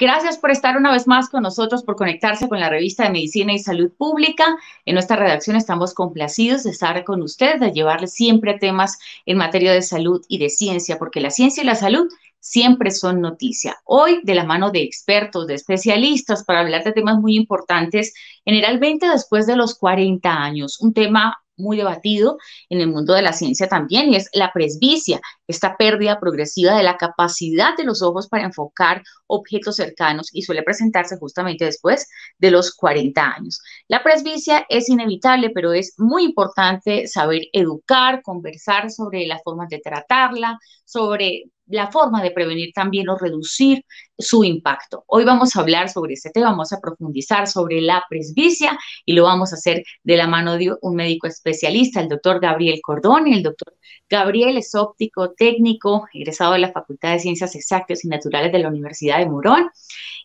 Gracias por estar una vez más con nosotros, por conectarse con la revista de Medicina y Salud Pública. En nuestra redacción estamos complacidos de estar con usted, de llevarle siempre temas en materia de salud y de ciencia, porque la ciencia y la salud siempre son noticia. Hoy, de la mano de expertos, de especialistas, para hablar de temas muy importantes, generalmente después de los 40 años, un tema muy debatido en el mundo de la ciencia también, y es la presbicia, esta pérdida progresiva de la capacidad de los ojos para enfocar objetos cercanos y suele presentarse justamente después de los 40 años. La presbicia es inevitable, pero es muy importante saber educar, conversar sobre las formas de tratarla, sobre la forma de prevenir también o reducir su impacto. Hoy vamos a hablar sobre este tema, vamos a profundizar sobre la presbicia y lo vamos a hacer de la mano de un médico especialista, el doctor Gabriel Cordón. El doctor Gabriel es óptico técnico, egresado de la Facultad de Ciencias Exactas y Naturales de la Universidad de Morón.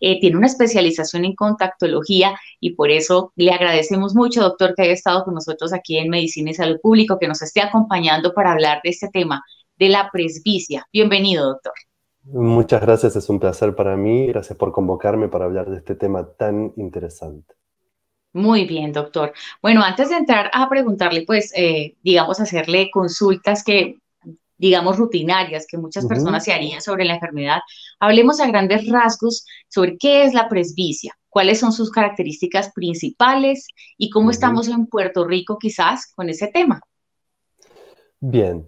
Eh, tiene una especialización en contactología y por eso le agradecemos mucho, doctor, que haya estado con nosotros aquí en Medicina y Salud Público, que nos esté acompañando para hablar de este tema de la presbicia. Bienvenido, doctor. Muchas gracias, es un placer para mí. Gracias por convocarme para hablar de este tema tan interesante. Muy bien, doctor. Bueno, antes de entrar a preguntarle, pues, eh, digamos, hacerle consultas que, digamos, rutinarias que muchas personas se harían sobre la enfermedad, hablemos a grandes rasgos sobre qué es la presbicia, cuáles son sus características principales y cómo estamos en Puerto Rico quizás con ese tema. Bien.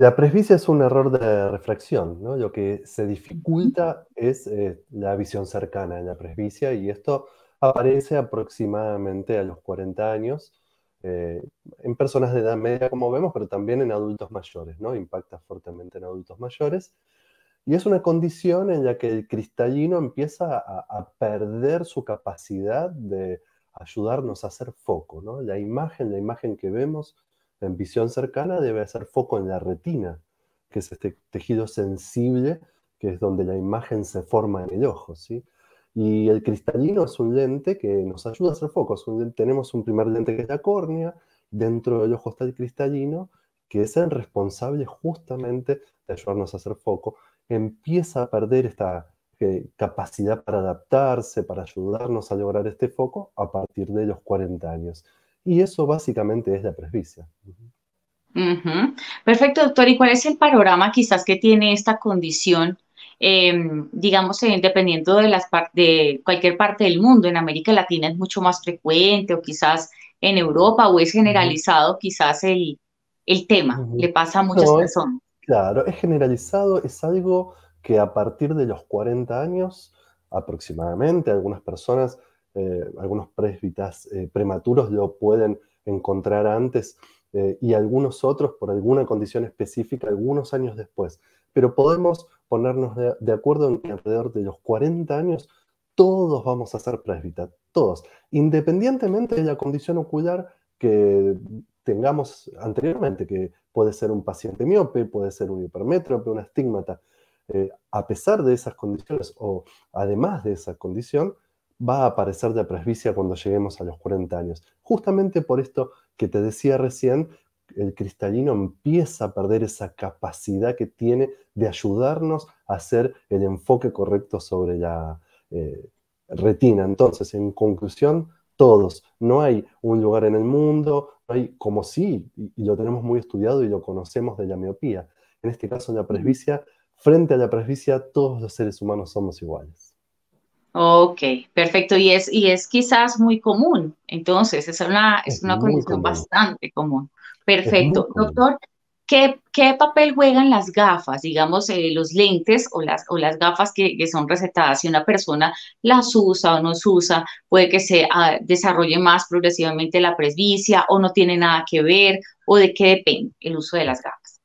La presbicia es un error de refracción, Lo que se dificulta es eh, la visión cercana en la presbicia y esto aparece aproximadamente a los 40 años eh, en personas de edad media, como vemos, pero también en adultos mayores, ¿no? Impacta fuertemente en adultos mayores. Y es una condición en la que el cristalino empieza a, a perder su capacidad de ayudarnos a hacer foco, ¿no? La imagen, la imagen que vemos en visión cercana debe hacer foco en la retina, que es este tejido sensible, que es donde la imagen se forma en el ojo, ¿sí? Y el cristalino es un lente que nos ayuda a hacer foco. tenemos un primer lente que es la córnea, dentro del ojo está el cristalino, que es el responsable justamente de ayudarnos a hacer foco. Empieza a perder esta eh, capacidad para adaptarse, para ayudarnos a lograr este foco a partir de los 40 años. Y eso básicamente es la presbicia. Perfecto, doctor. ¿Y cuál es el panorama quizás que tiene esta condición, em, digamos, eh, dependiendo de, las de cualquier parte del mundo? En América Latina es mucho más frecuente o quizás en Europa o es generalizado quizás el, el tema. Le pasa a muchas personas. Claro, es generalizado, es algo que a partir de los 40 años aproximadamente algunas personas eh, algunos presbitas eh, prematuros lo pueden encontrar antes eh, y algunos otros por alguna condición específica algunos años después. Pero podemos ponernos de, acuerdo en que alrededor de los 40 años todos vamos a ser presbitas, todos, independientemente de la condición ocular que tengamos anteriormente, que puede ser un paciente miope, puede ser un hipermétrope, un astigmata. a pesar de esas condiciones o además de esa condición, va a aparecer de presbicia cuando lleguemos a los 40 años. Justamente por esto que te decía recién, el cristalino empieza a perder esa capacidad que tiene de ayudarnos a hacer el enfoque correcto sobre la eh, retina. Entonces, en conclusión, todos. No hay un lugar en el mundo, no hay como sí, si, y lo tenemos muy estudiado y lo conocemos de la miopía. En este caso, la presbicia, frente a la presbicia, todos los seres humanos somos iguales. Ok, perfecto. Y es, y es quizás muy común. Entonces, es una, es, una condición bastante común. Perfecto. Doctor, ¿qué, ¿qué, papel juegan las gafas? Digamos, eh, los lentes o las, o las gafas que, son recetadas. Si una persona las usa o no las usa, puede que se ah, desarrolle más progresivamente la presbicia o no tiene nada que ver o de qué depende el uso de las gafas.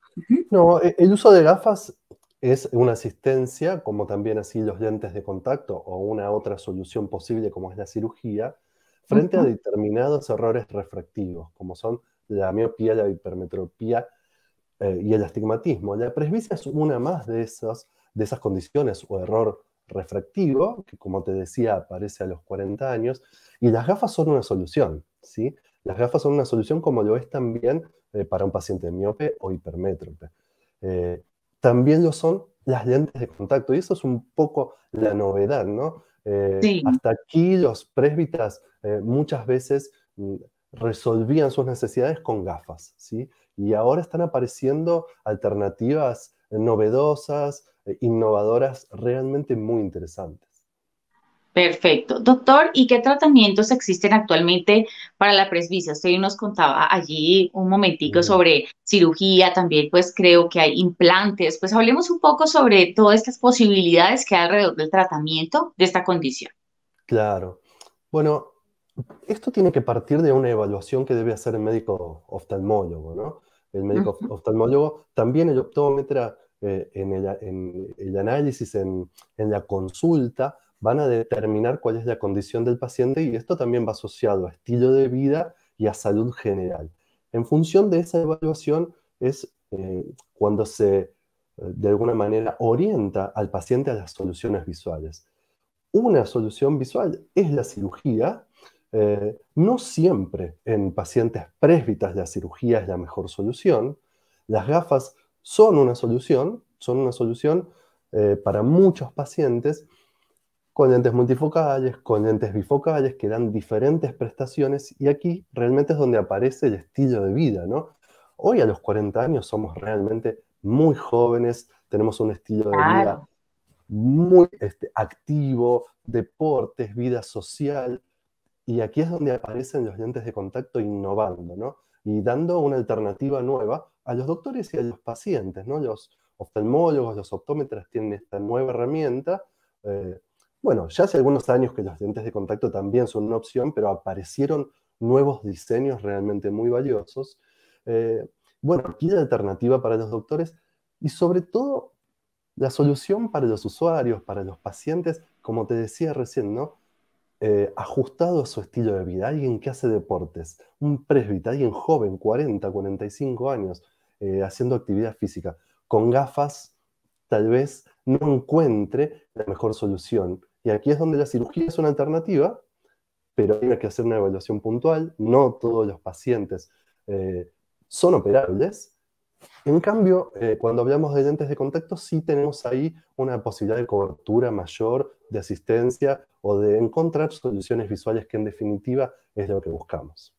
No, e, el uso de gafas es una asistencia, como también así los lentes de contacto o una otra solución posible como es la cirugía, frente a determinados errores refractivos, como son la miopía, la hipermetropía eh, y el astigmatismo. La presbicia es una más de, esos, de esas condiciones o error refractivo, que como te decía aparece a los 40 años, y las gafas son una solución, ¿sí? Las gafas son una solución como lo es también eh, para un paciente miope o hipermétrope. Eh, también lo son las lentes de contacto. Y eso es un poco la novedad, ¿no? Eh, hasta aquí los presbitas eh, muchas veces mm, resolvían sus necesidades con gafas, ¿sí? Y ahora están apareciendo alternativas eh, novedosas, innovadoras, realmente muy interesantes. Perfecto. Doctor, ¿y qué tratamientos existen actualmente para la presbicia? Usted nos contaba allí un momentico sobre cirugía, también pues creo que hay implantes. Pues hablemos un poco sobre todas estas posibilidades que hay alrededor del tratamiento de esta condición. Claro. Bueno, esto tiene que partir de una evaluación que debe hacer el médico oftalmólogo, ¿no? El médico oftalmólogo también el optómetra eh, en, el, análisis, en la consulta, van a determinar cuál es la condición del paciente y esto también va asociado a estilo de vida y a salud general. En función de esa evaluación es eh, cuando se, eh, de alguna manera, orienta al paciente a las soluciones visuales. Una solución visual es la cirugía. Eh, no siempre en pacientes presbitas la cirugía es la mejor solución. Las gafas son una solución, son una solución para muchos pacientes, con lentes multifocales, con lentes bifocales, que dan diferentes prestaciones y aquí realmente es donde aparece el estilo de vida, ¿no? Hoy a los 40 años somos realmente muy jóvenes, tenemos un estilo de vida muy este, activo, deportes, vida social, y aquí es donde aparecen los lentes de contacto innovando, ¿no? Y dando una alternativa nueva a los doctores y a los pacientes, ¿no? Los oftalmólogos, los optómetras tienen esta nueva herramienta. Eh, bueno, ya hace algunos años que los lentes de contacto también son una opción, pero aparecieron nuevos diseños realmente muy valiosos. Eh, bueno, aquí la alternativa para los doctores y sobre todo la solución para los usuarios, para los pacientes, como te decía recién, ¿no? Eh, ajustado a su estilo de vida, alguien que hace deportes, un presbita, alguien joven, 40, 45 años, eh, haciendo actividad física, con gafas, tal vez no encuentre la mejor solución y aquí es donde la cirugía es una alternativa, pero hay que hacer una evaluación puntual. No todos los pacientes eh, son operables. En cambio, eh, cuando hablamos de lentes de contacto, sí tenemos ahí una posibilidad de cobertura mayor, de asistencia o de encontrar soluciones visuales que en definitiva es lo que buscamos.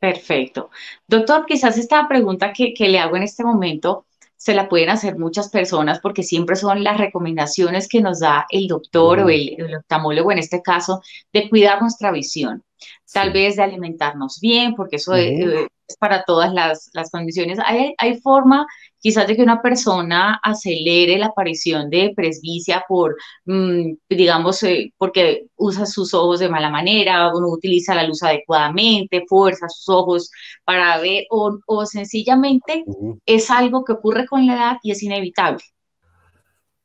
Perfecto. Doctor, quizás esta pregunta que, que le hago en este momento se la pueden hacer muchas personas porque siempre son las recomendaciones que nos da el doctor o el, el, oftalmólogo en este caso de cuidar nuestra visión, tal vez de alimentarnos bien, porque eso eh, eh, es, para todas las, condiciones. ¿Hay, hay forma quizás de que una persona acelere la aparición de presbicia por, mm, digamos, eh, porque usa sus ojos de mala manera, no utiliza la luz adecuadamente, fuerza sus ojos para ver, o, sencillamente es algo que ocurre con la edad y es inevitable.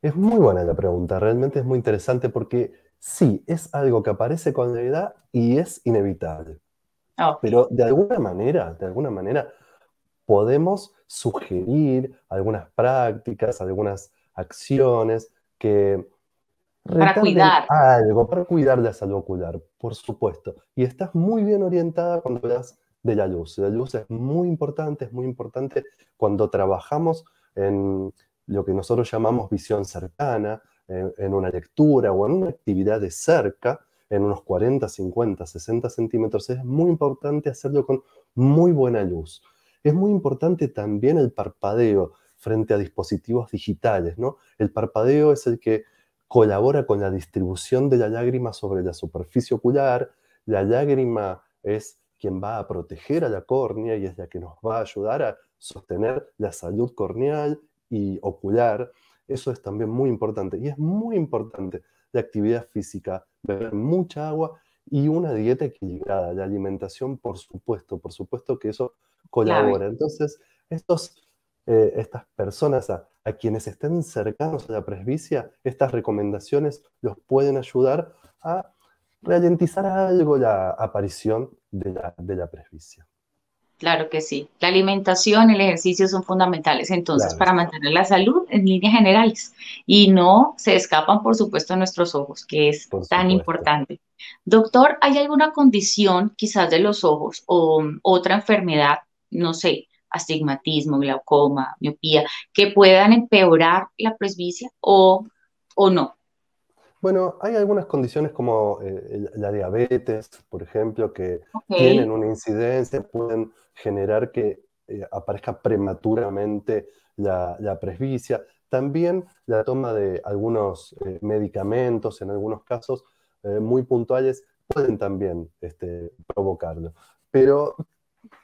Es muy buena la pregunta, realmente es muy interesante porque sí, es algo que aparece con la edad y es inevitable. Pero de alguna manera, de alguna manera, podemos sugerir algunas prácticas, algunas acciones que para cuidar. Algo, para cuidar la salud ocular, por supuesto. Y estás muy bien orientada cuando hablas de la luz. La luz es muy importante, es muy importante cuando trabajamos en lo que nosotros llamamos visión cercana, en, en una lectura o en una actividad de cerca, en unos 40, 50, 60 centímetros. Es muy importante hacerlo con muy buena luz. Es muy importante también el parpadeo frente a dispositivos digitales, ¿no? El parpadeo es el que colabora con la distribución de la lágrima sobre la superficie ocular, la lágrima es quien va a proteger a la córnea y es la que nos va a ayudar a sostener la salud corneal y ocular. Eso es también muy importante. Y es muy importante la actividad física, beber mucha agua y una dieta equilibrada. La alimentación, por supuesto, por supuesto que eso colabora. Entonces, estos, eh, estas personas a, quienes estén cercanos a la presbicia, estas recomendaciones los pueden ayudar a ralentizar algo la aparición de la, de la presbicia. Claro que sí. La alimentación, el ejercicio son fundamentales entonces para mantener la salud en líneas generales y no se escapan, por supuesto, nuestros ojos, que es tan importante. Doctor, ¿hay alguna condición quizás de los ojos o mm, otra enfermedad, no sé, astigmatismo, glaucoma, miopía, que puedan empeorar la presbicia o, o no? Bueno, hay algunas condiciones como eh, la diabetes, por ejemplo, que tienen una incidencia, pueden generar que eh, aparezca prematuramente la, la, presbicia. También la toma de algunos eh, medicamentos, en algunos casos eh, muy puntuales, pueden también este, provocarlo. Pero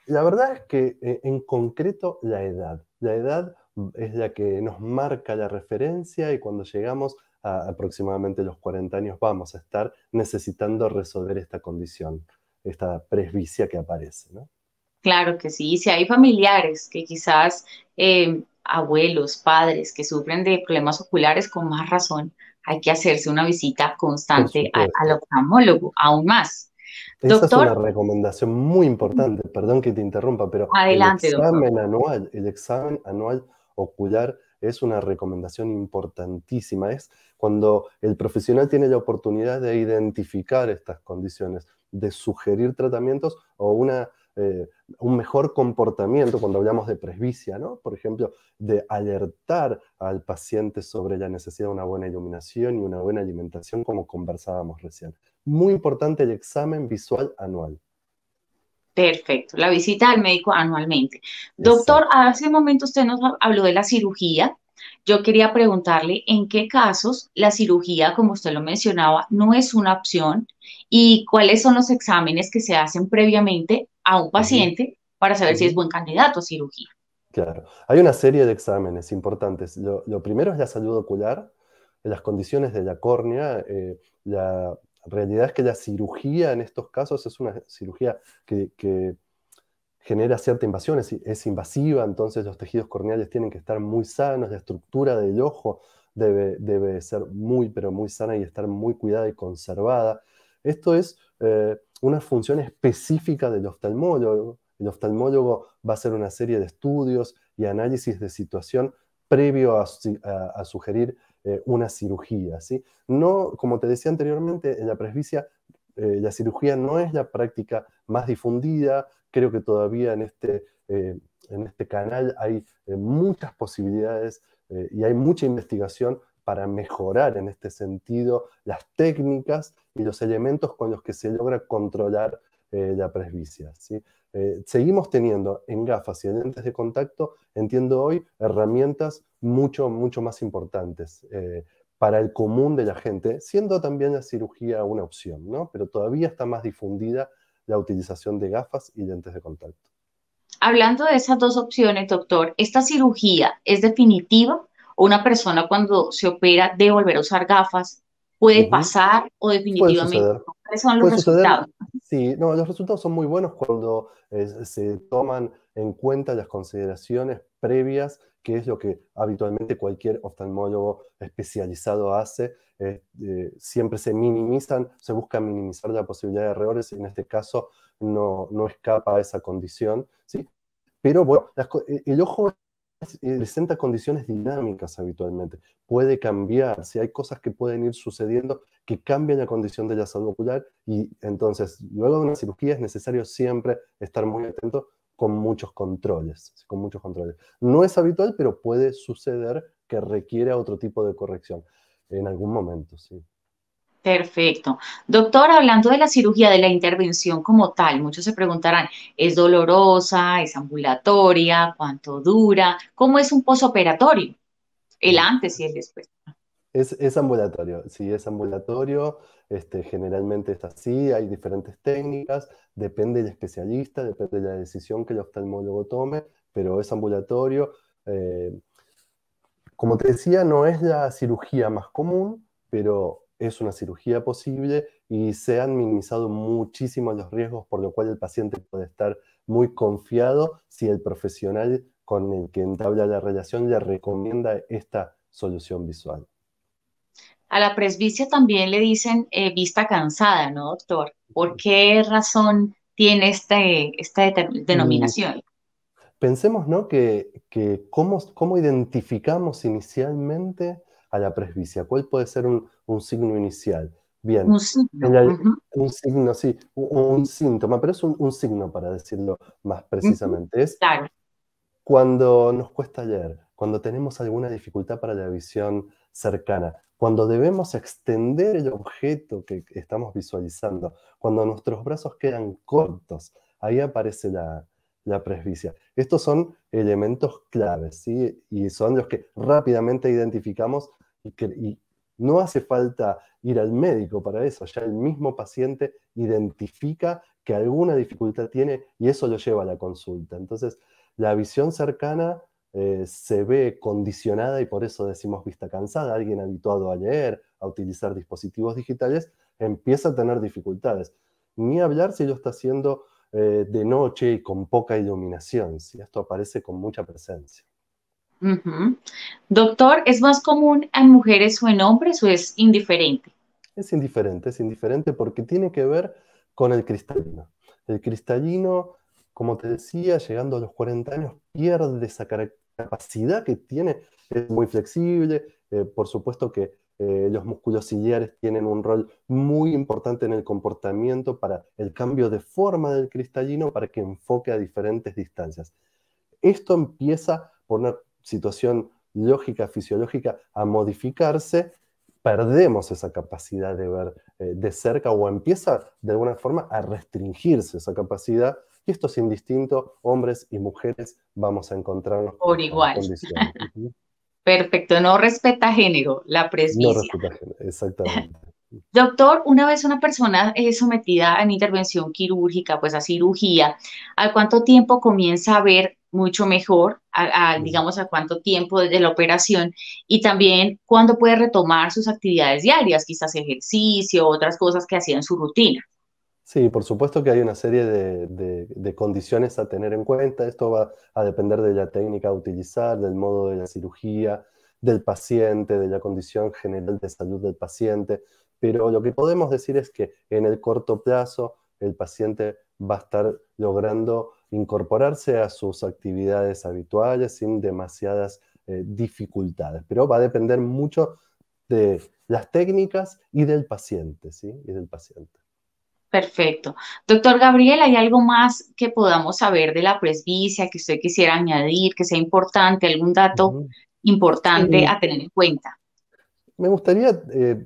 la verdad es que en concreto la edad. La edad es la que nos marca la referencia y cuando llegamos a aproximadamente los 40 años vamos a estar necesitando resolver esta condición, esta presbicia que aparece. ¿no? Claro que sí. Si hay familiares que quizás eh, abuelos, padres que sufren de problemas oculares, con más razón hay que hacerse una visita constante al, oftalmólogo, aún más. Esa es una recomendación muy importante, perdón que te interrumpa, pero el examen anual, el examen anual ocular es una recomendación importantísima. Es cuando el profesional tiene la oportunidad de identificar estas condiciones, de sugerir tratamientos o una eh, un mejor comportamiento cuando hablamos de presbicia, ¿no? Por ejemplo, de alertar al paciente sobre la necesidad de una buena iluminación y una buena alimentación, como conversábamos recién. Muy importante el examen visual anual. Perfecto, la visita al médico anualmente. Doctor, hace un momento usted nos habló de la cirugía. Yo quería preguntarle en qué casos la cirugía, como usted lo mencionaba, no es una opción y cuáles son los exámenes que se hacen previamente a un paciente para saber si es buen candidato a cirugía. Claro, hay una serie de exámenes importantes. Lo, primero es la salud ocular, las condiciones de la córnea. Eh, la realidad es que la cirugía en estos casos es una cirugía que, genera cierta invasión, es, es, invasiva, entonces los tejidos corneales tienen que estar muy sanos, la estructura del ojo debe, debe ser muy, pero muy sana y estar muy cuidada y conservada. Esto es... Eh, una función específica del oftalmólogo. El oftalmólogo va a hacer una serie de estudios y análisis de situación previo a, sugerir eh, una cirugía. ¿sí? No, como te decía anteriormente, en la presbicia eh, la cirugía no es la práctica más difundida. Creo que todavía en este, eh, en este canal hay muchas posibilidades y hay mucha investigación para mejorar en este sentido las técnicas y los elementos con los que se logra controlar eh, la presbicia. ¿sí? Eh, seguimos teniendo en gafas y lentes de contacto, entiendo hoy, herramientas mucho, mucho más importantes eh, para el común de la gente, siendo también la cirugía una opción, ¿no? pero todavía está más difundida la utilización de gafas y lentes de contacto. Hablando de esas dos opciones, doctor, ¿esta cirugía es definitiva? una persona cuando se opera de volver a usar gafas puede pasar o definitivamente ¿cuáles son los resultados? Sí, no, los resultados son muy buenos cuando se toman en cuenta las consideraciones previas, que es lo que habitualmente cualquier oftalmólogo especializado hace. Eh, siempre se minimizan, se busca minimizar la posibilidad de errores, y en este caso no, no escapa a esa condición. ¿sí? Pero bueno, eh, el ojo presenta eh, condiciones dinámicas habitualmente. Puede cambiar, si hay cosas que pueden ir sucediendo que cambian la condición de la salud ocular y entonces luego de una cirugía es necesario siempre estar muy atento con muchos controles, con muchos controles. No es habitual, pero puede suceder que requiera otro tipo de corrección en algún momento, sí. Perfecto. Doctor, hablando de la cirugía, de la intervención como tal, muchos se preguntarán, ¿es dolorosa? ¿Es ambulatoria? ¿Cuánto dura? ¿Cómo es un posoperatorio? El antes y el después. Es, ambulatorio, sí, es ambulatorio. Este, generalmente es así, hay diferentes técnicas, depende del especialista, depende de la decisión que el oftalmólogo tome, pero es ambulatorio. Eh, como te decía, no es la cirugía más común, pero es una cirugía posible y se han minimizado muchísimo los riesgos, por lo cual el paciente puede estar muy confiado si el profesional con el que entabla la relación le recomienda esta solución visual. A la presbicia también le dicen eh, vista cansada, ¿no, doctor? ¿Por qué razón tiene este, esta mm. denominación? Pensemos, ¿no? Que, que cómo, cómo identificamos inicialmente a la presbicia? ¿Cuál puede ser un, signo inicial? Bien, un signo, sí, un, síntoma, pero es un, signo para decirlo más precisamente. Es cuando nos cuesta leer, cuando tenemos alguna dificultad para la visión cercana, cuando debemos extender el objeto que estamos visualizando, cuando nuestros brazos quedan cortos, ahí aparece la, la presbicia. Estos son elementos claves, Y son los que rápidamente identificamos y, no hace falta ir al médico para eso, ya el mismo paciente identifica que alguna dificultad tiene y eso lo lleva a la consulta. Entonces, la visión cercana eh, se ve condicionada y por eso decimos vista cansada. Alguien habituado a leer, a utilizar dispositivos digitales, empieza a tener dificultades. Ni hablar si lo está haciendo eh, de noche y con poca iluminación, si esto aparece con mucha presencia. Doctor, ¿es más común en mujeres o en hombres o es indiferente? Es indiferente, es indiferente porque tiene que ver con el cristalino. El cristalino, como te decía, llegando a los 40 años, pierde esa capacidad que tiene, es muy flexible, eh, por supuesto que eh, los músculos ciliares tienen un rol muy importante en el comportamiento para el cambio de forma del cristalino para que enfoque a diferentes distancias. Esto empieza por una situación lógica, fisiológica, a modificarse, perdemos esa capacidad de ver eh, de cerca o empieza de alguna forma a restringirse esa capacidad. Y esto es indistinto, hombres y mujeres vamos a encontrarnos por igual. Perfecto, no respeta género, la presbicia. No respeta género, exactamente. Doctor, una vez una persona es sometida a una intervención quirúrgica, pues a cirugía, ¿a cuánto tiempo comienza a ver mucho mejor, digamos, a cuánto tiempo desde la operación y también cuándo puede retomar sus actividades diarias, quizás ejercicio, otras cosas que hacía en su rutina? Sí, por supuesto que hay una serie de, condiciones a tener en cuenta. Esto va a depender de la técnica a utilizar, del modo de la cirugía, del paciente, de la condición general de salud del paciente. Pero lo que podemos decir es que en el corto plazo el paciente va a estar logrando incorporarse a sus actividades habituales sin demasiadas eh, dificultades. Pero va a depender mucho de las técnicas y del paciente, ¿sí? Y del paciente. Perfecto. Doctor Gabriel, ¿hay algo más que podamos saber de la presbicia que usted quisiera añadir, que sea importante, algún dato importante a tener en cuenta? Me gustaría eh,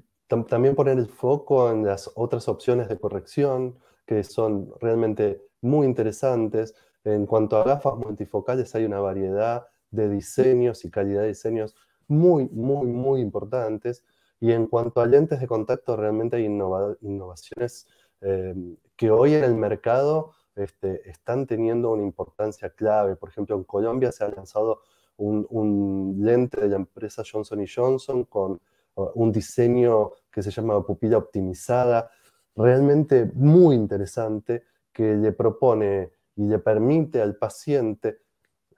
también poner el foco en las otras opciones de corrección que son realmente muy interesantes. En cuanto a gafas multifocales, hay una variedad de diseños y calidad de diseños muy, muy, muy importantes. Y en cuanto a lentes de contacto, realmente hay innovaciones Em, que hoy en el mercado este, están teniendo una importancia clave. Por ejemplo, en Colombia se ha lanzado un, lente de la empresa Johnson Johnson con un diseño que se llama pupila optimizada, realmente muy interesante, que le propone y le permite al paciente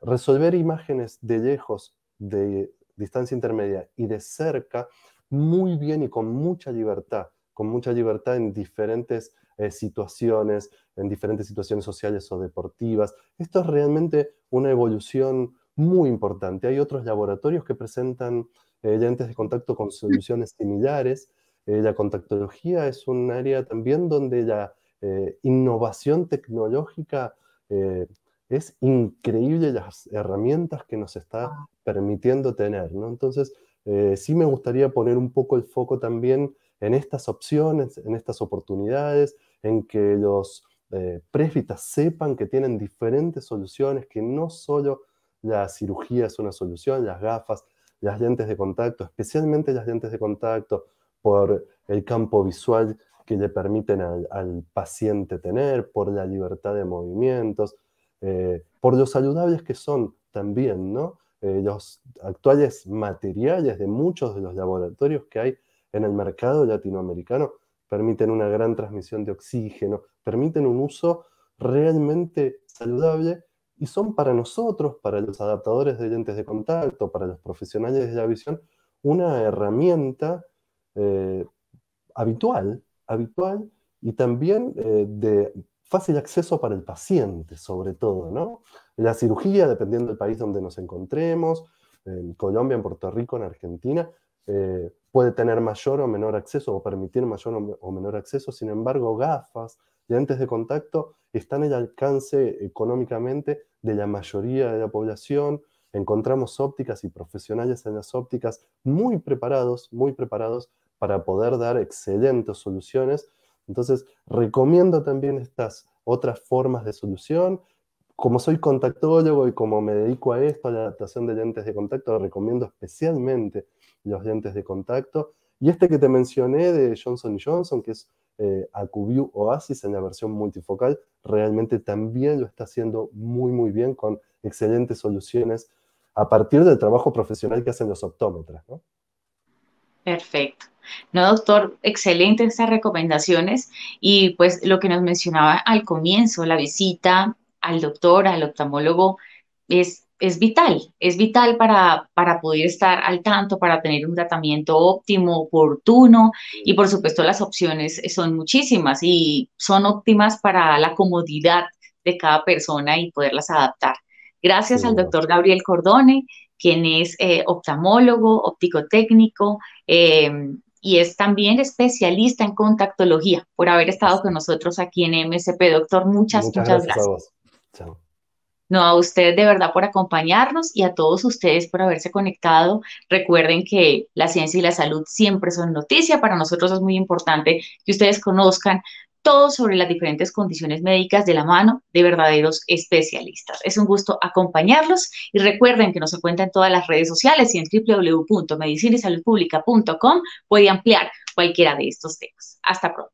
resolver imágenes de lejos, de distancia intermedia y de cerca, muy bien y con mucha libertad con mucha libertad en diferentes eh, situaciones, en diferentes situaciones sociales o deportivas. Esto es realmente una evolución muy importante. Hay otros laboratorios que presentan lentes eh, de contacto con soluciones similares. Eh, la contactología es un área también donde la innovación tecnológica es increíble las herramientas que nos está ah. permitiendo tener. Entonces, sí me gustaría poner un poco el foco también en estas opciones, en estas oportunidades, en que los eh, presbitas sepan que tienen diferentes soluciones, que no solo la cirugía es una solución, las gafas, las lentes de contacto, especialmente las lentes de contacto por el campo visual que le permiten al, paciente tener, por la libertad de movimientos, eh, por los saludables que son también, ¿no? Eh, los actuales materiales de muchos de los laboratorios que hay en el mercado latinoamericano permiten una gran transmisión de oxígeno, permiten un uso realmente saludable y son para nosotros, para los adaptadores de lentes de contacto, para los profesionales de la visión, una herramienta eh, habitual, habitual y también eh, de fácil acceso para el paciente, sobre todo, ¿no? La cirugía, dependiendo del país donde nos encontremos, en Colombia, en Puerto Rico, en Argentina, eh, puede tener mayor o menor acceso o permitir mayor o menor acceso, sin embargo, gafas, lentes de contacto están al alcance económicamente de la mayoría de la población. Encontramos ópticas y profesionales en las ópticas muy preparados, muy preparados para poder dar excelentes soluciones. Entonces, recomiendo también estas otras formas de solución. Como soy contactólogo y como me dedico a esto, a la adaptación de lentes de contacto, recomiendo especialmente los lentes de contacto. Y este que te mencioné de Johnson Johnson, que es eh, Acuvue Oasis en la versión multifocal, realmente también lo está haciendo muy, muy bien con excelentes soluciones a partir del trabajo profesional que hacen los optómetras. ¿no? Perfecto. No, doctor, excelentes estas recomendaciones y pues lo que nos mencionaba al comienzo, la visita al doctor, al oftalmólogo, es es vital, es vital para, poder estar al tanto, para tener un tratamiento óptimo, oportuno y por supuesto las opciones son muchísimas y son óptimas para la comodidad de cada persona y poderlas adaptar. Gracias al doctor Gabriel Cordone, quien es eh, oftalmólogo, óptico técnico em, y es también especialista en contactología por haber estado con nosotros aquí en MSP. Doctor, muchas, muchas, muchas gracias. No, a usted de verdad por acompañarnos y a todos ustedes por haberse conectado. Recuerden que la ciencia y la salud siempre son noticia. Para nosotros es muy importante que ustedes conozcan todo sobre las diferentes condiciones médicas de la mano de verdaderos especialistas. Es un gusto acompañarlos y recuerden que nos encuentran en todas las redes sociales y en www.medicinasaludpublica.com puede ampliar cualquiera de estos temas. Hasta pronto.